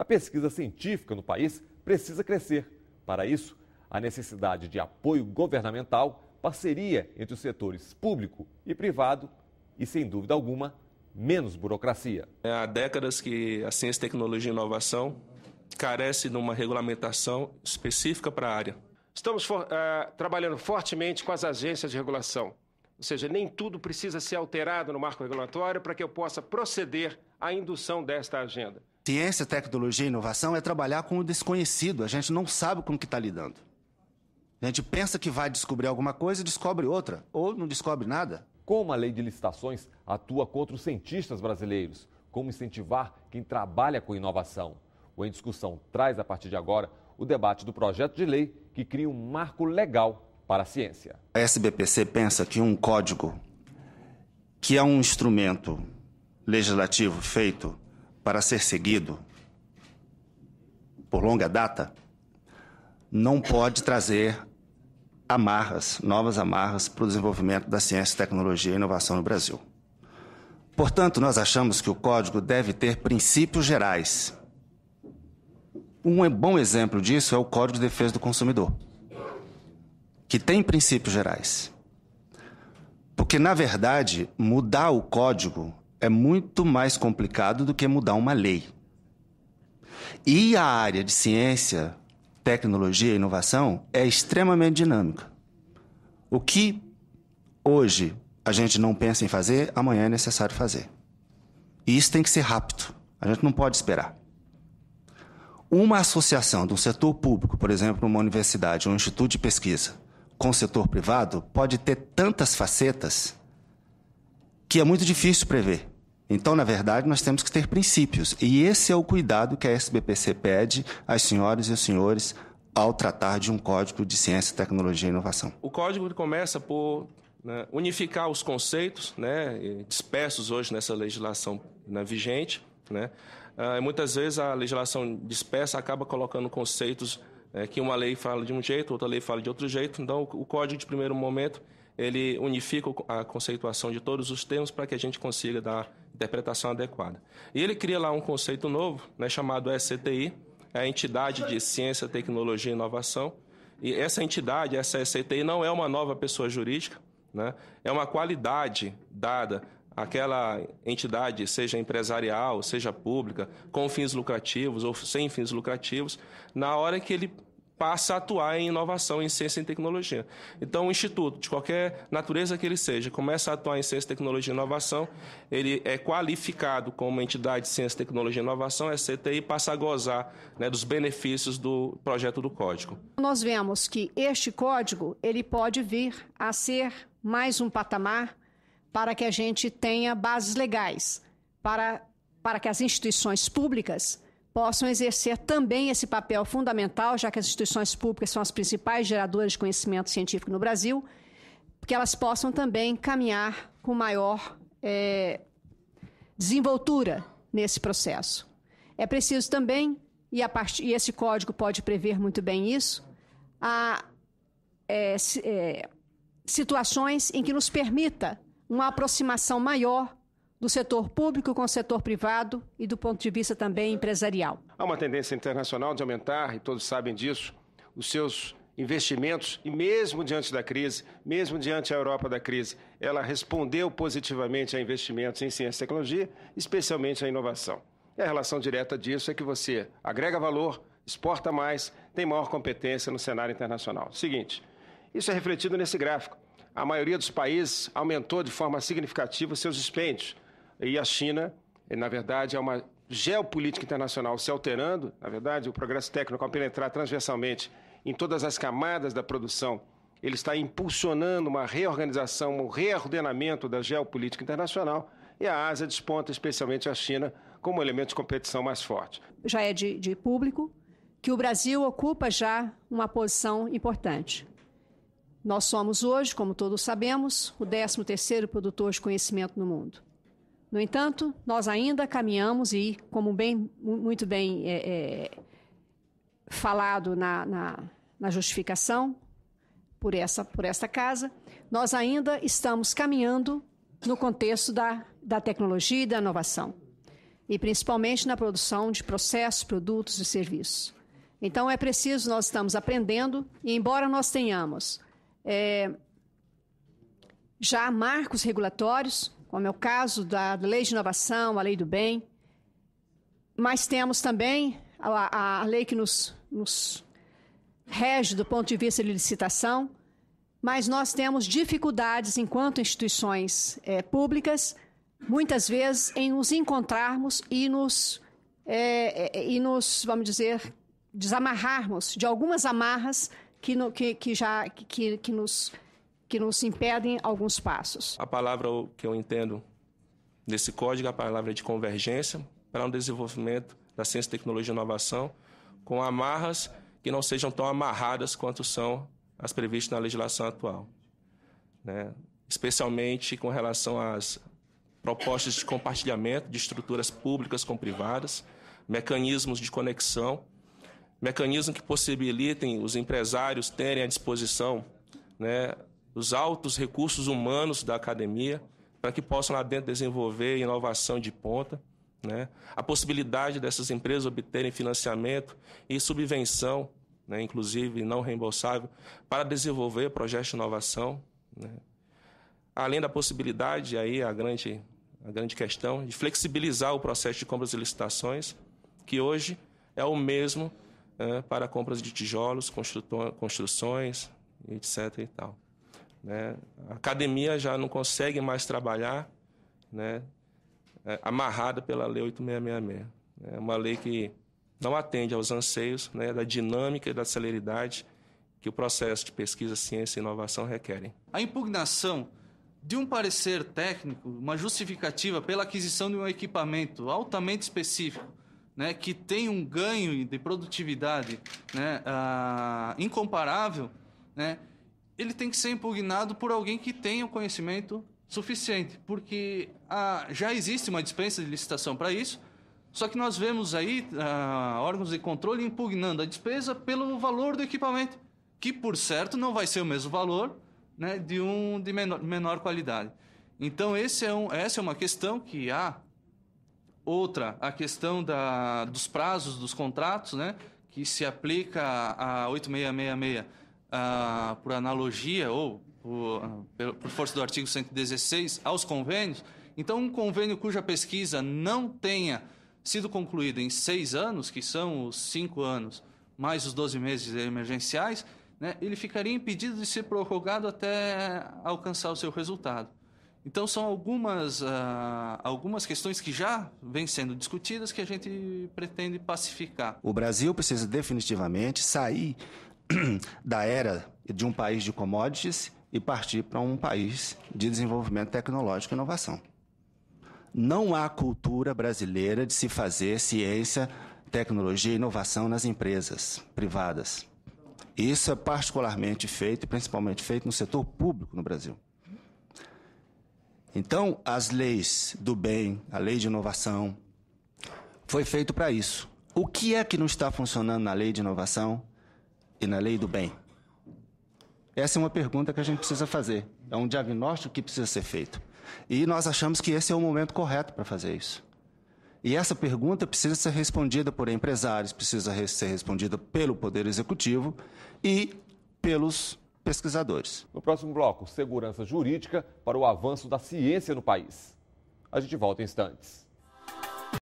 A pesquisa científica no país precisa crescer. Para isso, há necessidade de apoio governamental, parceria entre os setores público e privado e, sem dúvida alguma, menos burocracia. Há décadas que a ciência, tecnologia e inovação carece de uma regulamentação específica para a área. Estamos for, uh, trabalhando fortemente com as agências de regulação, ou seja, nem tudo precisa ser alterado no marco regulatório para que eu possa proceder à indução desta agenda. Ciência, tecnologia e inovação é trabalhar com o desconhecido. A gente não sabe com o que está lidando. A gente pensa que vai descobrir alguma coisa e descobre outra, ou não descobre nada. Como a lei de licitações atua contra os cientistas brasileiros? Como incentivar quem trabalha com inovação? O Em Discussão traz a partir de agora o debate do projeto de lei que cria um marco legal para a ciência. A SBPC pensa que um código, que é um instrumento legislativo feito para ser seguido por longa data não pode trazer amarras, novas amarras para o desenvolvimento da ciência, tecnologia e inovação no Brasil. Portanto, nós achamos que o código deve ter princípios gerais. Um bom exemplo disso é o Código de Defesa do Consumidor, que tem princípios gerais. Porque, na verdade, mudar o código é muito mais complicado do que mudar uma lei. E a área de ciência, tecnologia e inovação é extremamente dinâmica. O que hoje a gente não pensa em fazer, amanhã é necessário fazer. E isso tem que ser rápido. A gente não pode esperar. Uma associação do setor público, por exemplo, uma universidade ou um instituto de pesquisa, com o setor privado, pode ter tantas facetas que é muito difícil prever. Então, na verdade, nós temos que ter princípios. E esse é o cuidado que a SBPC pede às senhoras e aos senhores ao tratar de um código de ciência, tecnologia e inovação. O código começa por né, unificar os conceitos né, dispersos hoje nessa legislação né, vigente. Né? Uh, muitas vezes a legislação dispersa acaba colocando conceitos é, que uma lei fala de um jeito, outra lei fala de outro jeito. Então, o código de primeiro momento ele unifica a conceituação de todos os termos para que a gente consiga dar interpretação adequada. E ele cria lá um conceito novo, né, chamado ECTI, é a entidade de ciência, tecnologia e inovação. E essa entidade, essa ECTI, não é uma nova pessoa jurídica, né? é uma qualidade dada àquela entidade, seja empresarial, seja pública, com fins lucrativos ou sem fins lucrativos, na hora que ele passa a atuar em inovação, em ciência e tecnologia. Então, o instituto, de qualquer natureza que ele seja, começa a atuar em ciência, tecnologia e inovação, ele é qualificado como entidade de ciência, tecnologia e inovação, é CTI, passa a gozar né, dos benefícios do projeto do código. Nós vemos que este código ele pode vir a ser mais um patamar para que a gente tenha bases legais para, para que as instituições públicas possam exercer também esse papel fundamental, já que as instituições públicas são as principais geradoras de conhecimento científico no Brasil, que elas possam também caminhar com maior é, desenvoltura nesse processo. É preciso também, e, part... e, esse código pode prever muito bem isso, a, é, é, situações em que nos permita uma aproximação maior do setor público com o setor privado e do ponto de vista também empresarial. Há uma tendência internacional de aumentar, e todos sabem disso, os seus investimentos e mesmo diante da crise, mesmo diante da Europa da crise, ela respondeu positivamente a investimentos em ciência e tecnologia, especialmente a inovação. E a relação direta disso é que você agrega valor, exporta mais, tem maior competência no cenário internacional. Seguinte, isso é refletido nesse gráfico. A maioria dos países aumentou de forma significativa seus dispêndios, e a China, eh, na verdade, é uma geopolítica internacional se alterando, na verdade, o progresso técnico, ao penetrar transversalmente em todas as camadas da produção, ele está impulsionando uma reorganização, um reordenamento da geopolítica internacional e a Ásia desponta, especialmente a China, como elemento de competição mais forte. Já é de, de público que o Brasil ocupa já uma posição importante. Nós somos hoje, como todos sabemos, o 13º produtor de conhecimento no mundo. No entanto, nós ainda caminhamos e, como bem, muito bem é, é, falado na, na, na justificação por essa, por essa casa, nós ainda estamos caminhando no contexto da, da tecnologia e da inovação, e principalmente na produção de processos, produtos e serviços. Então, é preciso, nós estamos aprendendo, e embora nós tenhamos é, já marcos regulatórios, como é o caso da lei de inovação, a lei do bem, mas temos também a, a, lei que nos, nos rege do ponto de vista de licitação, mas nós temos dificuldades enquanto instituições é, públicas, muitas vezes, em nos encontrarmos e nos, é, é, é e nos vamos dizer, desamarrarmos de algumas amarras que, no, que, que já que, que nos que nos impedem alguns passos. A palavra que eu entendo desse código é a palavra de convergência para um desenvolvimento da ciência, tecnologia e inovação com amarras que não sejam tão amarradas quanto são as previstas na legislação atual. Né? Especialmente com relação às propostas de compartilhamento de estruturas públicas com privadas, mecanismos de conexão, mecanismos que possibilitem os empresários terem à disposição né, os altos recursos humanos da academia, para que possam lá dentro desenvolver inovação de ponta, né? a possibilidade dessas empresas obterem financiamento e subvenção, né? inclusive não reembolsável, para desenvolver projetos de inovação. Né? Além da possibilidade, aí a grande, a grande questão, de flexibilizar o processo de compras e licitações, que hoje é o mesmo é, para compras de tijolos, construções, etc. E tal. Né? A academia já não consegue mais trabalhar né? É, amarrada pela Lei 8666. É né? uma lei que não atende aos anseios né, da dinâmica e da celeridade que o processo de pesquisa, ciência e inovação requerem. A impugnação de um parecer técnico, uma justificativa pela aquisição de um equipamento altamente específico, né, que tem um ganho de produtividade né, ah, incomparável, né, ele tem que ser impugnado por alguém que tenha o conhecimento suficiente, porque ah, já existe uma dispensa de licitação para isso, só que nós vemos aí ah, órgãos de controle impugnando a despesa pelo valor do equipamento, que por certo não vai ser o mesmo valor né, de um de menor, menor qualidade. Então é um, essa é uma questão que há. Outra, a questão da, dos prazos dos contratos, né, que se aplica a 8666 ah, por analogia ou por, ah, por força do artigo 116, aos convênios, então um convênio cuja pesquisa não tenha sido concluída em seis anos, que são os cinco anos mais os 12 meses emergenciais, né, ele ficaria impedido de ser prorrogado até alcançar o seu resultado. Então, são algumas, uh, algumas questões que já vêm sendo discutidas que a gente pretende pacificar. O Brasil precisa definitivamente sair da era de um país de commodities e partir para um país de desenvolvimento tecnológico e inovação. Não há cultura brasileira de se fazer ciência, tecnologia e inovação nas empresas privadas. Isso é particularmente feito, principalmente feito no setor público no Brasil. Então, as leis do bem, a lei de inovação, foi feito para isso. O que é que não está funcionando na lei de inovação? e na lei do bem? Essa é uma pergunta que a gente precisa fazer. É um diagnóstico que precisa ser feito. E nós achamos que esse é o momento correto para fazer isso. E essa pergunta precisa ser respondida por empresários, precisa ser respondida pelo Poder Executivo e pelos pesquisadores. No próximo bloco, segurança jurídica para o avanço da ciência no país. A gente volta em instantes.